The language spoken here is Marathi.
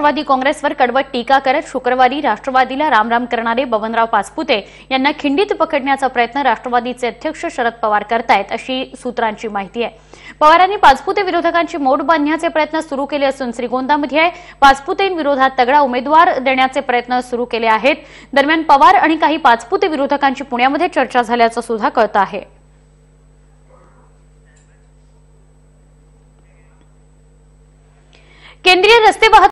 राष्ट्रवादी काँग्रेसवर कडवट टीका करत शुक्रवारी राष्ट्रवादीला रामराम करणारे बबनराव पाचपुते यांना खिंडीत पकडण्याचा प्रयत्न राष्ट्रवादीचे अध्यक्ष शरद पवार करतायत अशी सूत्रांची माहिती आहे पवारांनी पाचपुते विरोधकांची मोठ बांधण्याचे प्रयत्न सुरू केले असून श्रीगोंदामध्ये पाचपुतेंविरोधात तगडा उमेदवार देण्याचे प्रयत्न सुरू केले आहेत दरम्यान पवार आणि काही पाचपुते विरोधकांची पुण्यामध्ये चर्चा झाल्याचं सुद्धा कळत आहे केंद्रीय रस्ते वाहतूक